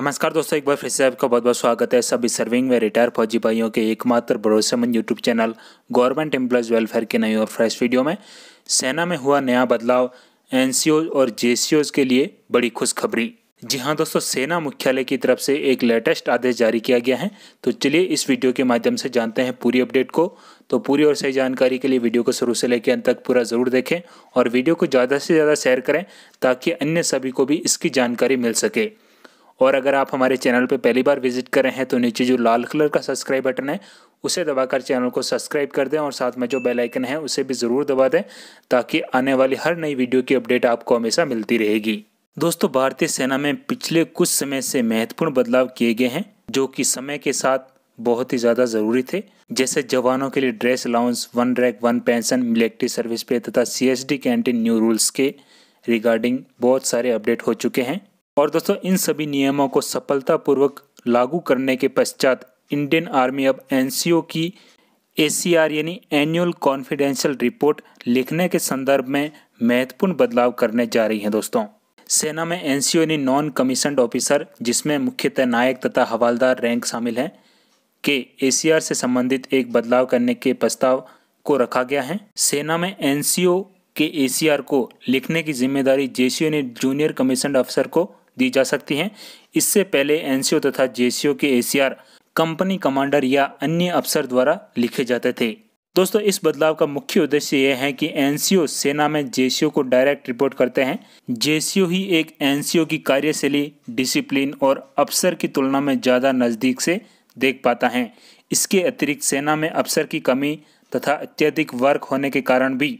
नमस्कार दोस्तों एक बार फिर से आपका बहुत बहुत स्वागत है सभी सर्विंग में रिटायर फौजी भाइयों के एकमात्र भरोसेमंद YouTube channel government employees welfare के नई और फ्रेश वीडियो में सेना में हुआ नया बदलाव एन और जे के लिए बड़ी खुशखबरी जी हाँ दोस्तों सेना मुख्यालय की तरफ से एक लेटेस्ट आदेश जारी किया गया है तो चलिए इस वीडियो के माध्यम से जानते हैं पूरी अपडेट को तो पूरी और सही जानकारी के लिए वीडियो को शुरू से लेकर अंत तक पूरा ज़रूर देखें और वीडियो को ज़्यादा से ज़्यादा शेयर करें ताकि अन्य सभी को भी इसकी जानकारी मिल सके और अगर आप हमारे चैनल पर पहली बार विजिट कर रहे हैं तो नीचे जो लाल कलर का सब्सक्राइब बटन है उसे दबाकर चैनल को सब्सक्राइब कर दें और साथ में जो बेल आइकन है उसे भी ज़रूर दबा दें ताकि आने वाली हर नई वीडियो की अपडेट आपको हमेशा मिलती रहेगी दोस्तों भारतीय सेना में पिछले कुछ समय से महत्वपूर्ण बदलाव किए गए हैं जो कि समय के साथ बहुत ही ज़्यादा ज़रूरी थे जैसे जवानों के लिए dress allowance one rank one pension military service pay तथा C S D canteen new rules के रिगार्डिंग बहुत सारे अपडेट हो चुके हैं और दोस्तों इन सभी नियमों को सफलतापूर्वक लागू करने के पश्चात इंडियन आर्मी अब एन की ए यानी एनुअल कॉन्फिडेंशियल रिपोर्ट लिखने के संदर्भ में महत्वपूर्ण बदलाव करने जा रही है दोस्तों सेना में एन यानी नॉन कमीशन ऑफिसर जिसमें मुख्यतः नायक तथा हवालदार रैंक शामिल है के ए से संबंधित एक बदलाव करने के प्रस्ताव को रखा गया है सेना में एन के ए को लिखने की जिम्मेदारी जे यानी जूनियर कमीशन ऑफिसर को दी जा सकती हैं इससे पहले एनसीओ तथा जेसीओ के एसीआर कंपनी कमांडर या अन्य अफसर द्वारा लिखे जाते थे दोस्तों इस बदलाव का मुख्य उद्देश्य यह है कि एनसीओ सेना में जेसीओ को डायरेक्ट रिपोर्ट करते हैं जेसीओ ही एक एनसीओ की कार्यशैली डिसिप्लिन और अफसर की तुलना में ज़्यादा नज़दीक से देख पाता है इसके अतिरिक्त सेना में अफसर की कमी तथा अत्यधिक वर्क होने के कारण भी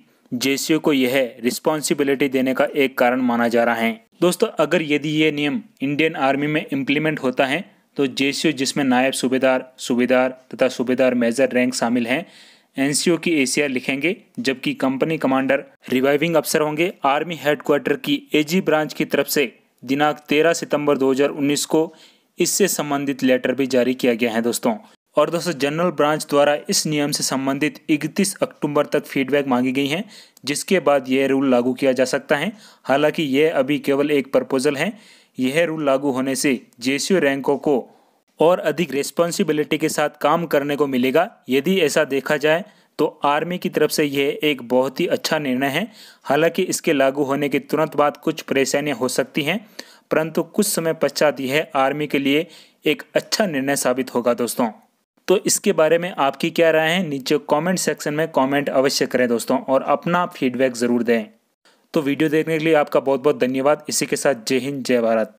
जेसीओ को यह रिस्पॉन्सिबिलिटी देने का एक कारण माना जा रहा है दोस्तों अगर यदि ये नियम इंडियन आर्मी में इम्प्लीमेंट होता है तो जे जिसमें नायब सूबेदार सूबेदार तथा सूबेदार मेजर रैंक शामिल हैं एन की ए लिखेंगे जबकि कंपनी कमांडर रिवाइविंग अफसर होंगे आर्मी हेडक्वार्टर की एजी ब्रांच की तरफ से दिनांक 13 सितंबर 2019 को इससे संबंधित लेटर भी जारी किया गया है दोस्तों और दोस्तों जनरल ब्रांच द्वारा इस नियम से संबंधित 31 अक्टूबर तक फीडबैक मांगी गई है जिसके बाद यह रूल लागू किया जा सकता है हालांकि यह अभी केवल एक प्रपोजल है यह रूल लागू होने से जे रैंकों को और अधिक रिस्पॉन्सिबिलिटी के साथ काम करने को मिलेगा यदि ऐसा देखा जाए तो आर्मी की तरफ से यह एक बहुत ही अच्छा निर्णय है हालांकि इसके लागू होने के तुरंत बाद कुछ परेशानियां हो सकती हैं परंतु कुछ समय पश्चात यह आर्मी के लिए एक अच्छा निर्णय साबित होगा दोस्तों तो इसके बारे में आपकी क्या राय है नीचे कमेंट सेक्शन में कमेंट अवश्य करें दोस्तों और अपना फीडबैक ज़रूर दें तो वीडियो देखने के लिए आपका बहुत बहुत धन्यवाद इसी के साथ जय हिंद जय भारत